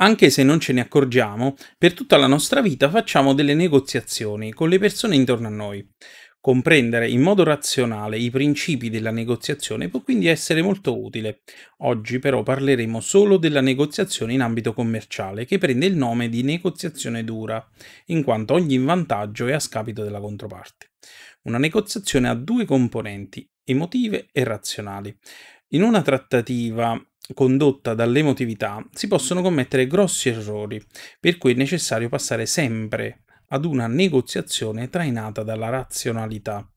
Anche se non ce ne accorgiamo, per tutta la nostra vita facciamo delle negoziazioni con le persone intorno a noi. Comprendere in modo razionale i principi della negoziazione può quindi essere molto utile. Oggi però parleremo solo della negoziazione in ambito commerciale, che prende il nome di negoziazione dura, in quanto ogni vantaggio è a scapito della controparte. Una negoziazione ha due componenti, emotive e razionali. In una trattativa condotta dall'emotività, si possono commettere grossi errori, per cui è necessario passare sempre ad una negoziazione trainata dalla razionalità.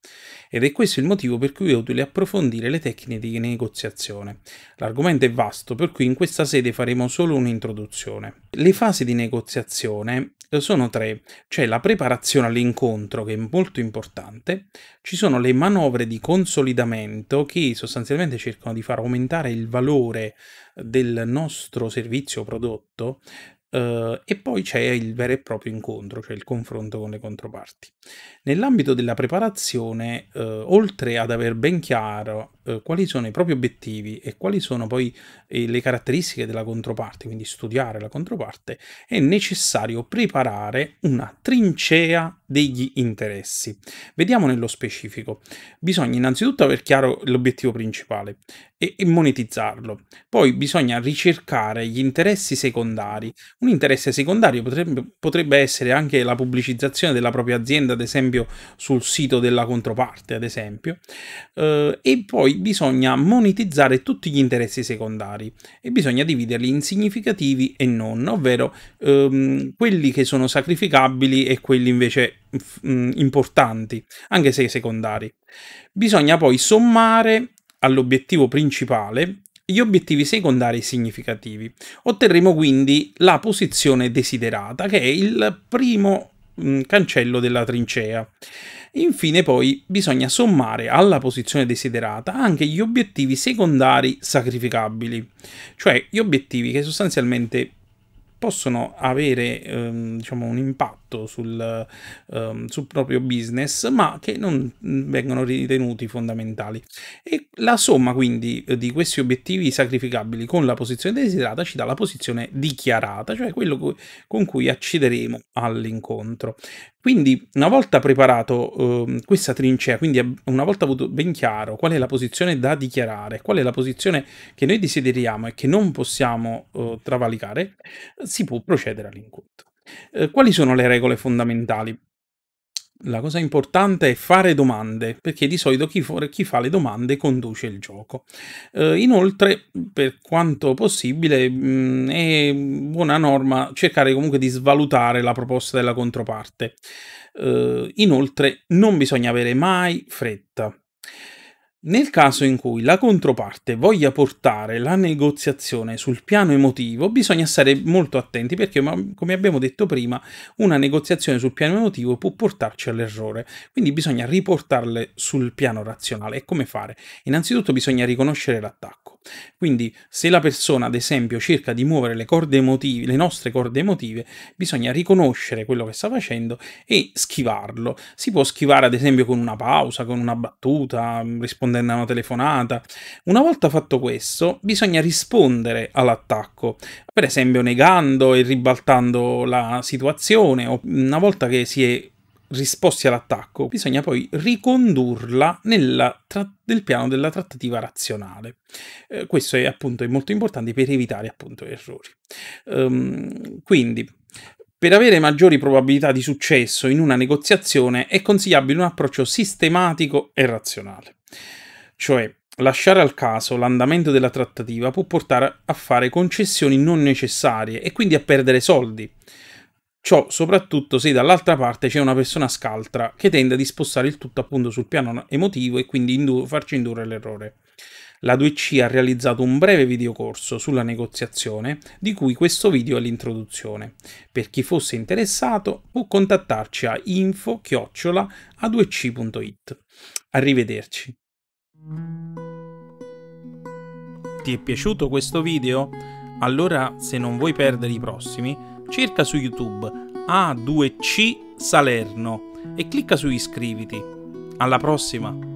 Ed è questo il motivo per cui è utile approfondire le tecniche di negoziazione. L'argomento è vasto, per cui in questa sede faremo solo un'introduzione. Le fasi di negoziazione sono tre, c'è la preparazione all'incontro che è molto importante, ci sono le manovre di consolidamento che sostanzialmente cercano di far aumentare il valore del nostro servizio o prodotto Uh, e poi c'è il vero e proprio incontro, cioè il confronto con le controparti. Nell'ambito della preparazione, uh, oltre ad aver ben chiaro eh, quali sono i propri obiettivi e quali sono poi eh, le caratteristiche della controparte, quindi studiare la controparte, è necessario preparare una trincea degli interessi. Vediamo nello specifico. Bisogna innanzitutto aver chiaro l'obiettivo principale e, monetizzarlo. Poi bisogna ricercare gli interessi secondari. Un interesse secondario potrebbe, potrebbe essere anche la pubblicizzazione della propria azienda, ad esempio sul sito della controparte, ad esempio, eh, e poi poi bisogna monetizzare tutti gli interessi secondari e bisogna dividerli in significativi e non, ovvero ehm, quelli che sono sacrificabili e quelli invece mh, mm, importanti, anche se secondari. Bisogna poi sommare all'obiettivo principale gli obiettivi secondari significativi. Otterremo quindi la posizione desiderata, che è il primo cancello della trincea. Infine poi bisogna sommare alla posizione desiderata anche gli obiettivi secondari sacrificabili, cioè gli obiettivi che sostanzialmente possono avere ehm, diciamo, un impatto impatto sul, um, sul proprio business, ma che non vengono ritenuti fondamentali. E la somma quindi di questi obiettivi sacrificabili con la posizione desiderata ci dà la posizione dichiarata, cioè quello con cui accederemo all'incontro. Quindi, una volta preparato eh, questa trincea, quindi una volta avuto ben chiaro qual è la posizione da dichiarare, qual è la posizione che noi desideriamo e che non possiamo eh, travalicare, si può procedere all'incontro. Eh, quali sono le regole fondamentali? La cosa importante è fare domande, perché di solito chi, chi fa le domande conduce il gioco. Eh, inoltre, per quanto possibile, mh, mm, è buona norma cercare comunque di svalutare la proposta della controparte. Eh, inoltre, non bisogna avere mai fretta. Nel caso in cui la controparte voglia portare la negoziazione sul piano emotivo, bisogna stare molto attenti perché, come abbiamo detto prima, una negoziazione sul piano emotivo può portarci all'errore, quindi bisogna riportarle sul piano razionale. E come fare? Innanzitutto bisogna riconoscere l'attacco. Quindi se la persona, ad esempio, cerca di muovere le corde emotive, le nostre corde emotive, bisogna riconoscere quello che sta facendo e schivarlo. Si può schivare, ad esempio, con una pausa, con una battuta, rispondendo rispondendo a una telefonata. Una volta fatto questo, bisogna rispondere all'attacco, per esempio negando e ribaltando la situazione, o una volta che si è risposti all'attacco, bisogna poi ricondurla nel piano della trattativa razionale. Eh, questo è appunto è molto importante per evitare appunto errori. Um, quindi, per avere maggiori probabilità di successo in una negoziazione è consigliabile un approccio sistematico e razionale cioè lasciare al caso l'andamento della trattativa può portare a fare concessioni non necessarie e quindi a perdere soldi. Ciò soprattutto se dall'altra parte c'è una persona scaltra che tende a spostare il tutto appunto sul piano emotivo e quindi indu farci indurre l'errore. La 2C ha realizzato un breve videocorso sulla negoziazione, di cui questo video è l'introduzione. Per chi fosse interessato può contattarci a info-a2c.it. Arrivederci. Ti è piaciuto questo video? Allora, se non vuoi perdere i prossimi, cerca su YouTube A2C Salerno e clicca su iscriviti. Alla prossima!